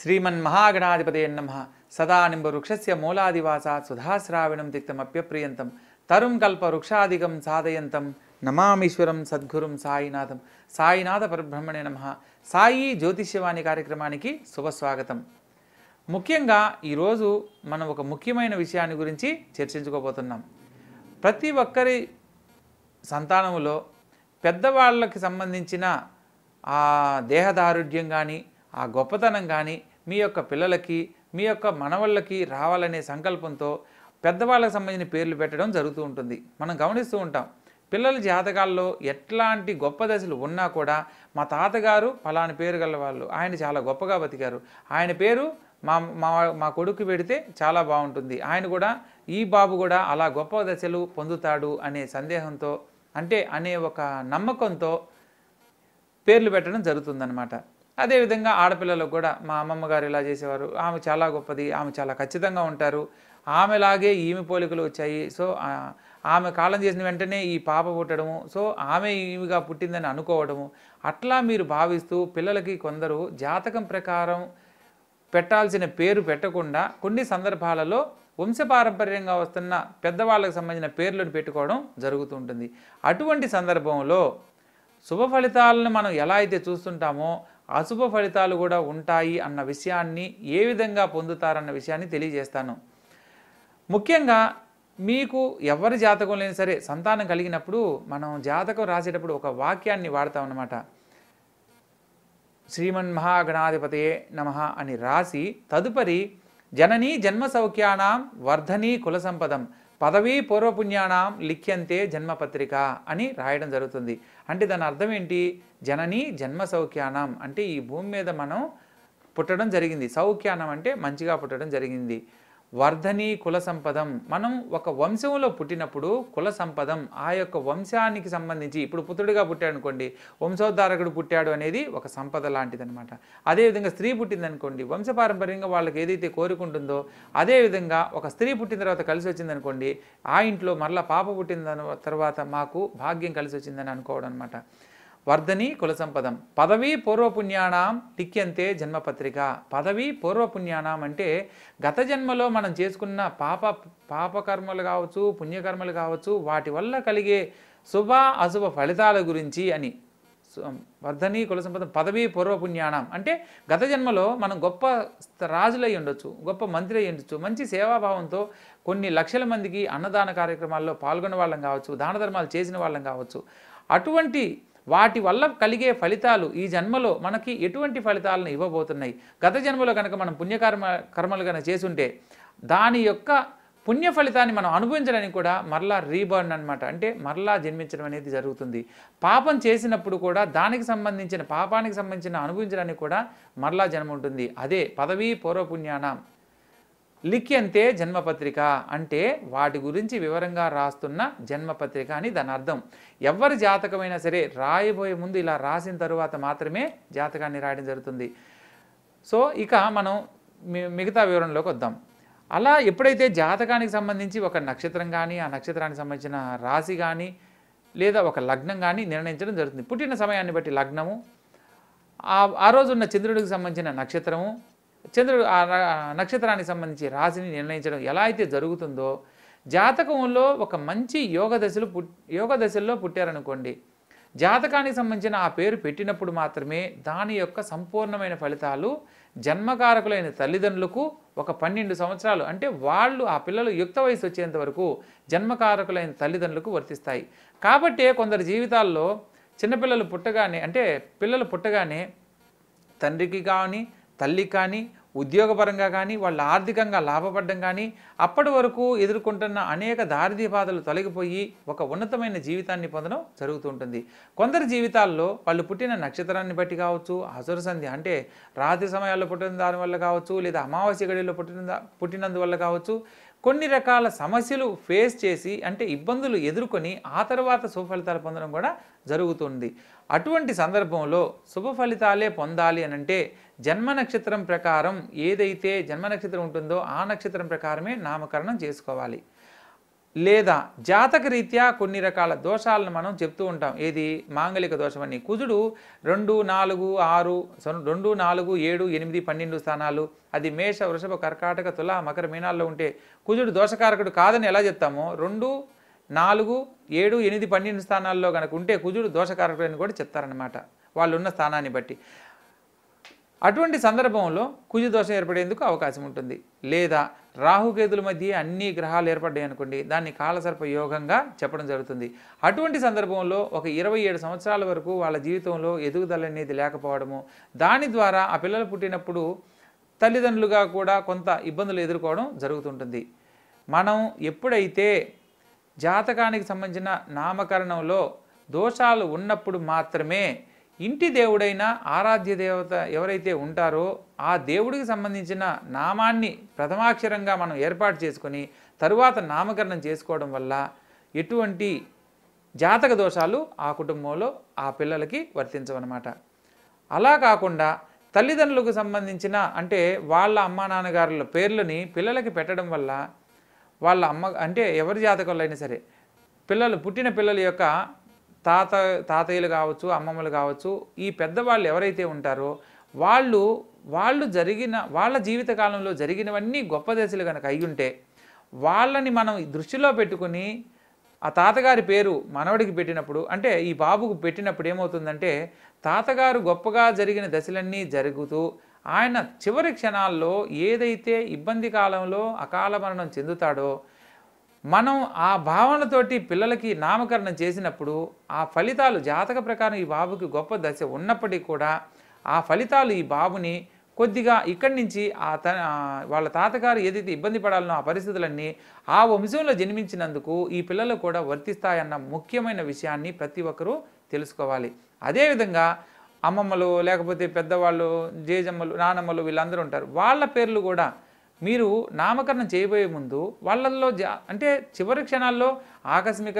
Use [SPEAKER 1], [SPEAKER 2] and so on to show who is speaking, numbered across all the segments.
[SPEAKER 1] శ్రీమన్ మహాగణాధిపతే నమ సదా నింబవృక్షస్య మూలాదివాసాత్ సుధాశ్రావిణం తిక్తమప్యప్రియంతం తరుం కల్ప వృక్షాదిగం సాధయంతం నమామీశ్వరం సద్గురుం సాయినాథం సాయినాథ పరబ్రహ్మణే నమ సాయి జ్యోతిష్యవాణి కార్యక్రమానికి శుభస్వాగతం ముఖ్యంగా ఈరోజు మనం ఒక ముఖ్యమైన విషయాన్ని గురించి చర్చించుకోబోతున్నాం ప్రతి ఒక్కరి సంతానంలో పెద్దవాళ్ళకి సంబంధించిన ఆ దేహదారుఢ్యం కానీ ఆ గొప్పతనం కానీ మీ యొక్క పిల్లలకి మీ యొక్క మనవళ్ళకి రావాలనే సంకల్పంతో పెద్దవాళ్ళకి సంబంధించిన పేర్లు పెట్టడం జరుగుతూ ఉంటుంది మనం గమనిస్తూ ఉంటాం పిల్లల జాతకాల్లో ఎట్లాంటి గొప్ప దశలు ఉన్నా కూడా మా తాతగారు ఫలాని పేరు గల వాళ్ళు ఆయన చాలా గొప్పగా బతికారు ఆయన పేరు మా మా మా కొడుకు పెడితే చాలా బాగుంటుంది ఆయన కూడా ఈ బాబు కూడా అలా గొప్ప దశలు పొందుతాడు అనే సందేహంతో అంటే అనే ఒక నమ్మకంతో పేర్లు పెట్టడం జరుగుతుందన్నమాట అదేవిధంగా ఆడపిల్లలకు కూడా మా అమ్మమ్మ గారు ఇలా చేసేవారు ఆమె చాలా గొప్పది ఆమె చాలా ఖచ్చితంగా ఉంటారు ఆమెలాగే ఈమె పోలికలు వచ్చాయి సో ఆమె కాలం చేసిన వెంటనే ఈ పాప పుట్టడము సో ఆమె ఈమెగా పుట్టిందని అనుకోవడము అట్లా మీరు భావిస్తూ పిల్లలకి కొందరు జాతకం ప్రకారం పెట్టాల్సిన పేరు పెట్టకుండా కొన్ని సందర్భాలలో వంశపారంపర్యంగా వస్తున్న పెద్దవాళ్ళకు సంబంధించిన పేర్లను పెట్టుకోవడం జరుగుతుంటుంది అటువంటి సందర్భంలో శుభ ఫలితాలను మనం ఎలా అయితే చూస్తుంటామో అశుభ ఫలితాలు కూడా ఉంటాయి అన్న విషయాన్ని ఏ విధంగా పొందుతారన్న విషయాన్ని తెలియజేస్తాను ముఖ్యంగా మీకు ఎవరి జాతకం లేని సరే సంతానం కలిగినప్పుడు మనం జాతకం రాసేటప్పుడు ఒక వాక్యాన్ని వాడతాం అన్నమాట శ్రీమన్ మహాగణాధిపతయే నమ అని రాసి తదుపరి జననీ జన్మ సౌఖ్యానాం వర్ధనీ కుల సంపదం పదవీ పూర్వపుణ్యానాం లిఖ్యంతే జన్మపత్రిక అని రాయడం జరుగుతుంది అంటే దాని అర్థం ఏంటి జనని జన్మ సౌఖ్యానం అంటే ఈ భూమి మీద మనం పుట్టడం జరిగింది సౌఖ్యానం అంటే మంచిగా పుట్టడం జరిగింది వర్ధని కుల సంపదం మనం ఒక వంశంలో పుట్టినప్పుడు కుల సంపదం ఆ యొక్క వంశానికి సంబంధించి ఇప్పుడు పుత్రుడిగా పుట్టాడు అనుకోండి వంశోద్ధారకుడు పుట్టాడు అనేది ఒక సంపద లాంటిదనమాట అదేవిధంగా స్త్రీ పుట్టిందనుకోండి వంశపారంపర్యంగా వాళ్ళకి ఏదైతే కోరుకుంటుందో అదేవిధంగా ఒక స్త్రీ పుట్టిన తర్వాత కలిసి వచ్చిందనుకోండి ఆ ఇంట్లో మరలా పాప పుట్టిన తర్వాత మాకు భాగ్యం కలిసి వచ్చిందని అనుకోవడం అనమాట వర్ధని కులసంపదం పదవీ పూర్వపుణ్యాణం టిక్యంతే జన్మపత్రిక పదవీ పూర్వపుణ్యాణం అంటే గత జన్మలో మనం చేసుకున్న పాప పాపకర్మలు కావచ్చు పుణ్యకర్మలు కావచ్చు వాటి వల్ల కలిగే శుభ అశుభ ఫలితాల గురించి అని వర్ధని కులసంపద పదవీ పూర్వపుణ్యాణం అంటే గత జన్మలో మనం గొప్ప రాజులై ఉండొచ్చు గొప్ప మంత్రి అయి ఉండొచ్చు మంచి సేవాభావంతో కొన్ని లక్షల మందికి అన్నదాన కార్యక్రమాల్లో పాల్గొన్న వాళ్ళం కావచ్చు దాన ధర్మాలు చేసిన వాళ్ళం కావచ్చు అటువంటి వాటి వల్ల కలిగే ఫలితాలు ఈ జన్మలో మనకి ఎటువంటి ఫలితాలను ఇవ్వబోతున్నాయి గత జన్మలో కనుక మనం పుణ్యకర్మ కర్మలు కనుక చేసుంటే దాని యొక్క పుణ్య ఫలితాన్ని మనం అనుభవించడానికి కూడా మరలా రీబర్న్ అనమాట అంటే మరలా జన్మించడం అనేది జరుగుతుంది పాపం చేసినప్పుడు కూడా దానికి సంబంధించిన పాపానికి సంబంధించిన అనుభవించడానికి కూడా మరలా జన్మ ఉంటుంది అదే పదవీ పూర్వపుణ్యానం లిఖ్యంతే జన్మపత్రిక అంటే వాటి గురించి వివరంగా రాస్తున్న జన్మపత్రిక అని దాని అర్థం ఎవరి జాతకమైనా సరే రాయబోయే ముందు ఇలా రాసిన తరువాత మాత్రమే జాతకాన్ని రాయడం జరుగుతుంది సో ఇక మనం మిగతా వివరంలోకి వద్దాం అలా ఎప్పుడైతే జాతకానికి సంబంధించి ఒక నక్షత్రం కానీ ఆ నక్షత్రానికి సంబంధించిన రాశి కానీ లేదా ఒక లగ్నం కానీ నిర్ణయించడం జరుగుతుంది పుట్టిన సమయాన్ని బట్టి లగ్నము ఆ రోజున్న చంద్రుడికి సంబంధించిన నక్షత్రము చంద్రుడు ఆ నక్షత్రానికి సంబంధించి రాశిని నిర్ణయించడం ఎలా అయితే జరుగుతుందో జాతకంలో ఒక మంచి యోగ దశలు పుట్ యోగ దశల్లో పుట్టారనుకోండి జాతకానికి సంబంధించిన ఆ పేరు పెట్టినప్పుడు మాత్రమే దాని యొక్క సంపూర్ణమైన ఫలితాలు జన్మకారకులైన తల్లిదండ్రులకు ఒక పన్నెండు సంవత్సరాలు అంటే వాళ్ళు ఆ పిల్లలు యుక్త వయసు వచ్చేంత వరకు జన్మకారకులైన తల్లిదండ్రులకు వర్తిస్తాయి కాబట్టి కొందరి జీవితాల్లో చిన్నపిల్లలు పుట్టగానే అంటే పిల్లలు పుట్టగానే తండ్రికి కానీ తల్లి కానీ ఉద్యోగపరంగా కానీ వాళ్ళు ఆర్థికంగా లాభపడడం కానీ అప్పటి వరకు ఎదుర్కొంటున్న అనేక దారిదీ బాధలు తొలగిపోయి ఒక ఉన్నతమైన జీవితాన్ని పొందడం జరుగుతూ ఉంటుంది కొందరి జీవితాల్లో వాళ్ళు పుట్టిన నక్షత్రాన్ని బట్టి కావచ్చు అసుర సంధి అంటే రాత్రి సమయాల్లో పుట్టిన దాని వల్ల కావచ్చు లేదా అమావాస్య గడిలో పుట్టిన పుట్టినందువల్ల కావచ్చు కొన్ని రకాల సమస్యలు ఫేస్ చేసి అంటే ఇబ్బందులు ఎదుర్కొని ఆ తర్వాత సుఫలితాలు పొందడం కూడా జరుగుతుంది అటువంటి సందర్భంలో శుభ ఫలితాలే పొందాలి అనంటే జన్మ నక్షత్రం ప్రకారం ఏదైతే జన్మ నక్షత్రం ఉంటుందో ఆ నక్షత్రం ప్రకారమే నామకరణం చేసుకోవాలి లేదా జాతక రీత్యా కొన్ని రకాల దోషాలను మనం చెప్తూ ఉంటాం ఏది మాంగళిక దోషం అని కుజుడు రెండు నాలుగు ఆరు రెండు నాలుగు ఏడు ఎనిమిది పన్నెండు స్థానాలు అది మేష వృషభ కర్కాటక తుల మకర మీనాల్లో ఉంటే కుజుడు దోషకారకుడు కాదని ఎలా చెప్తామో రెండు నాలుగు ఏడు ఎనిమిది పన్నెండు స్థానాల్లో కనుక ఉంటే కుజుడు దోషకారకుడు అని కూడా చెప్తారనమాట వాళ్ళు ఉన్న స్థానాన్ని బట్టి అటువంటి సందర్భంలో కుజదోషం ఏర్పడేందుకు అవకాశం ఉంటుంది లేదా రాహుకేతుల మధ్య అన్ని గ్రహాలు ఏర్పడ్డాయి అనుకోండి దాన్ని కాలసర్ప యోగంగా చెప్పడం జరుగుతుంది అటువంటి సందర్భంలో ఒక ఇరవై ఏడు సంవత్సరాల వరకు వాళ్ళ జీవితంలో ఎదుగుదల అనేది లేకపోవడము దాని ద్వారా ఆ పిల్లలు పుట్టినప్పుడు తల్లిదండ్రులుగా కూడా కొంత ఇబ్బందులు ఎదుర్కోవడం జరుగుతుంటుంది మనం ఎప్పుడైతే జాతకానికి సంబంధించిన నామకరణంలో దోషాలు ఉన్నప్పుడు మాత్రమే ఇంటి దేవుడైన ఆరాధ్య దేవత ఎవరైతే ఉంటారో ఆ దేవుడికి సంబంధించిన నామాన్ని ప్రథమాక్షరంగా మనం ఏర్పాటు చేసుకొని తరువాత నామకరణం చేసుకోవడం వల్ల ఎటువంటి జాతక దోషాలు ఆ కుటుంబంలో ఆ పిల్లలకి వర్తించవన్నమాట అలా కాకుండా తల్లిదండ్రులకు సంబంధించిన అంటే వాళ్ళ అమ్మా నాన్నగారుల పేర్లని పిల్లలకి పెట్టడం వల్ల వాళ్ళ అమ్మ అంటే ఎవరి జాతకంలో అయినా సరే పిల్లలు పుట్టిన పిల్లల యొక్క తాత తాతయ్యలు కావచ్చు అమ్మమ్మలు కావచ్చు ఈ పెద్దవాళ్ళు ఎవరైతే ఉంటారో వాళ్ళు వాళ్ళు జరిగిన వాళ్ళ జీవితకాలంలో జరిగినవన్నీ గొప్ప దశలు కనుక ఉంటే వాళ్ళని మనం దృష్టిలో పెట్టుకుని ఆ తాతగారి పేరు మనవడికి పెట్టినప్పుడు అంటే ఈ బాబుకు పెట్టినప్పుడు ఏమవుతుందంటే తాతగారు గొప్పగా జరిగిన దశలన్నీ జరుగుతూ ఆయన చివరి క్షణాల్లో ఏదైతే ఇబ్బంది కాలంలో అకాల మరణం చెందుతాడో మనం ఆ భావనతోటి పిల్లలకి నామకరణం చేసినప్పుడు ఆ ఫలితాలు జాతక ప్రకారం ఈ బాబుకి గొప్ప దశ ఉన్నప్పటికీ కూడా ఆ ఫలితాలు ఈ బాబుని కొద్దిగా ఇక్కడి నుంచి ఆ త వాళ్ళ తాతగారు ఏదైతే ఇబ్బంది పడాలనో ఆ పరిస్థితులన్నీ ఆ వంశంలో జన్మించినందుకు ఈ పిల్లలు కూడా వర్తిస్తాయన్న ముఖ్యమైన విషయాన్ని ప్రతి ఒక్కరూ తెలుసుకోవాలి అదేవిధంగా అమ్మమ్మలు లేకపోతే పెద్దవాళ్ళు జేజమ్మలు నానమ్మలు వీళ్ళందరూ ఉంటారు వాళ్ళ పేర్లు కూడా మీరు నామకరణం చేయబోయే ముందు వాళ్ళల్లో అంటే చివరి క్షణాల్లో ఆకస్మిక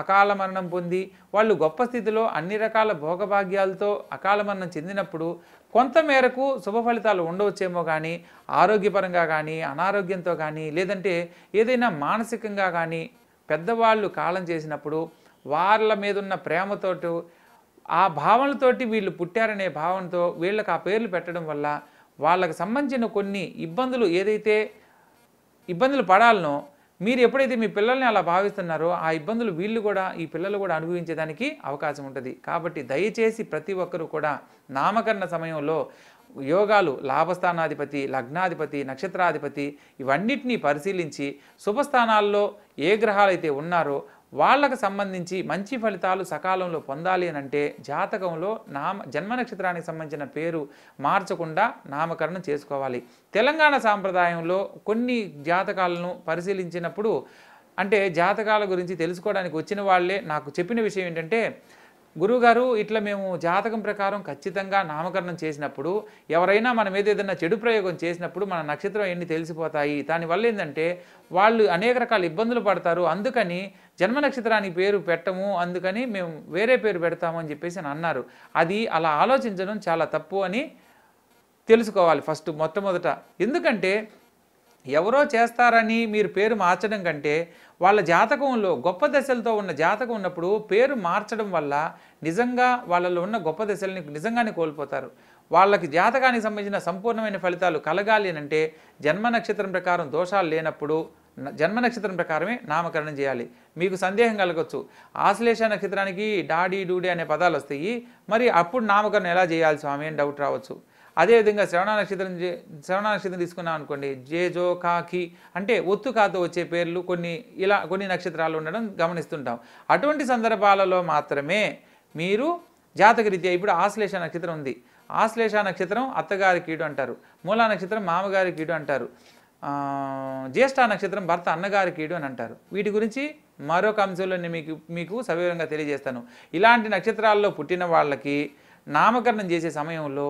[SPEAKER 1] అకాల మరణం పొంది వాళ్ళు గొప్ప స్థితిలో అన్ని రకాల భోగభాగ్యాలతో అకాల మరణం చెందినప్పుడు కొంతమేరకు శుభ ఫలితాలు ఉండవచ్చేమో కానీ ఆరోగ్యపరంగా కానీ అనారోగ్యంతో కానీ లేదంటే ఏదైనా మానసికంగా కానీ పెద్దవాళ్ళు కాలం చేసినప్పుడు వాళ్ళ మీద ఉన్న ప్రేమతోటి ఆ భావనతోటి వీళ్ళు పుట్టారనే భావనతో వీళ్ళకి ఆ పేర్లు పెట్టడం వల్ల వాళ్ళకు సంబంధించిన కొన్ని ఇబ్బందులు ఏదైతే ఇబ్బందులు పడాలనో మీరు ఎప్పుడైతే మీ పిల్లల్ని అలా భావిస్తున్నారో ఆ ఇబ్బందులు వీళ్ళు కూడా ఈ పిల్లలు కూడా అనుభవించేదానికి అవకాశం ఉంటుంది కాబట్టి దయచేసి ప్రతి ఒక్కరూ కూడా నామకరణ సమయంలో యోగాలు లాభస్థానాధిపతి లగ్నాధిపతి నక్షత్రాధిపతి ఇవన్నిటినీ పరిశీలించి శుభస్థానాల్లో ఏ గ్రహాలైతే ఉన్నారో వాళ్ళకు సంబంధించి మంచి ఫలితాలు సకాలంలో పొందాలి అని అంటే జాతకంలో నామ జన్మ నక్షత్రానికి సంబంధించిన పేరు మార్చకుండా నామకరణం చేసుకోవాలి తెలంగాణ సాంప్రదాయంలో కొన్ని జాతకాలను పరిశీలించినప్పుడు అంటే జాతకాల గురించి తెలుసుకోవడానికి వచ్చిన వాళ్ళే నాకు చెప్పిన విషయం ఏంటంటే గురువుగారు ఇట్లా మేము జాతకం ప్రకారం ఖచ్చితంగా నామకరణం చేసినప్పుడు ఎవరైనా మనం ఏదైనా చెడు ప్రయోగం చేసినప్పుడు మన నక్షత్రం ఎన్ని తెలిసిపోతాయి దానివల్ల ఏంటంటే వాళ్ళు అనేక రకాల ఇబ్బందులు పడతారు అందుకని జన్మ నక్షత్రానికి పేరు పెట్టము అందుకని మేము వేరే పేరు పెడతాము అని చెప్పేసి అన్నారు అది అలా ఆలోచించడం చాలా తప్పు అని తెలుసుకోవాలి ఫస్ట్ మొట్టమొదట ఎందుకంటే ఎవరో చేస్తారని మీరు పేరు మార్చడం కంటే వాళ్ళ జాతకంలో గొప్ప దశలతో ఉన్న జాతకం ఉన్నప్పుడు పేరు మార్చడం వల్ల నిజంగా వాళ్ళలో ఉన్న గొప్ప దశల్ని నిజంగానే కోల్పోతారు వాళ్ళకి జాతకానికి సంబంధించిన సంపూర్ణమైన ఫలితాలు కలగాలి అంటే జన్మ నక్షత్రం ప్రకారం దోషాలు లేనప్పుడు జన్మ నక్షత్రం ప్రకారమే నామకరణం చేయాలి మీకు సందేహం కలగవచ్చు ఆశ్లేష నక్షత్రానికి డాడీ డూడి అనే పదాలు వస్తాయి మరి అప్పుడు నామకరణం ఎలా చేయాలి స్వామి అని డౌట్ రావచ్చు అదేవిధంగా శ్రవణ నక్షత్రం శ్రవణ నక్షత్రం తీసుకున్నాం అనుకోండి జే జో కాకి అంటే ఒత్తు కాతో వచ్చే పేర్లు కొన్ని ఇలా కొన్ని నక్షత్రాలు ఉండడం గమనిస్తుంటాం అటువంటి సందర్భాలలో మాత్రమే మీరు జాతకరీత్యా ఇప్పుడు ఆశ్లేష నక్షత్రం ఉంది ఆశ్లేష నక్షత్రం అత్తగారి కీడు అంటారు మూలా నక్షత్రం మామగారి కీడు అంటారు జ్యేష్ఠ నక్షత్రం భర్త కీడు అని అంటారు వీటి గురించి మరొక అంశంలో నేను మీకు మీకు సవివరంగా తెలియజేస్తాను ఇలాంటి నక్షత్రాల్లో పుట్టిన వాళ్ళకి నామకరణం చేసే సమయంలో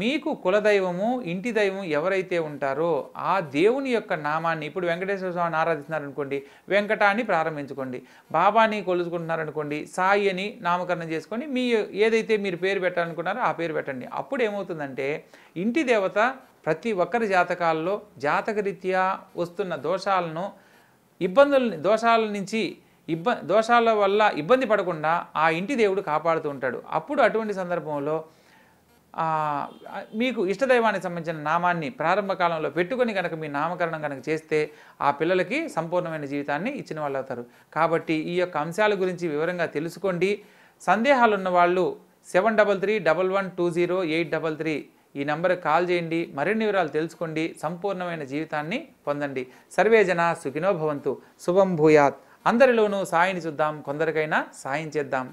[SPEAKER 1] మీకు కులదైవము ఇంటి దైవం ఎవరైతే ఉంటారో ఆ దేవుని యొక్క నామాన్ని ఇప్పుడు వెంకటేశ్వర స్వామిని ఆరాధిస్తున్నారనుకోండి వెంకటాన్ని ప్రారంభించుకోండి బాబాని కొలుచుకుంటున్నారనుకోండి సాయి అని నామకరణం చేసుకొని మీ ఏదైతే మీరు పేరు పెట్టాలనుకున్నారో ఆ పేరు పెట్టండి అప్పుడు ఏమవుతుందంటే ఇంటి దేవత ప్రతి ఒక్కరి జాతకాల్లో జాతకరీత్యా వస్తున్న దోషాలను ఇబ్బందుల దోషాల నుంచి ఇబ్బ దోషాల వల్ల ఇబ్బంది పడకుండా ఆ ఇంటి దేవుడు కాపాడుతూ ఉంటాడు అప్పుడు అటువంటి సందర్భంలో మీకు ఇష్టదైవానికి సంబంధించిన నామాన్ని ప్రారంభ కాలంలో పెట్టుకొని కనుక మీ నామకరణం కనుక చేస్తే ఆ పిల్లలకి సంపూర్ణమైన జీవితాన్ని ఇచ్చిన వాళ్ళు అవుతారు కాబట్టి ఈ యొక్క అంశాల గురించి వివరంగా తెలుసుకోండి సందేహాలు ఉన్నవాళ్ళు seven double three double one two zero eight double three ఈ నంబర్కి కాల్ చేయండి మరిన్ని వివరాలు తెలుసుకోండి సంపూర్ణమైన జీవితాన్ని పొందండి సర్వే జన సుఖినోభవంతు శుభం భూయాత్ అందరిలోనూ సాయిని చూద్దాం కొందరికైనా సాయం చేద్దాం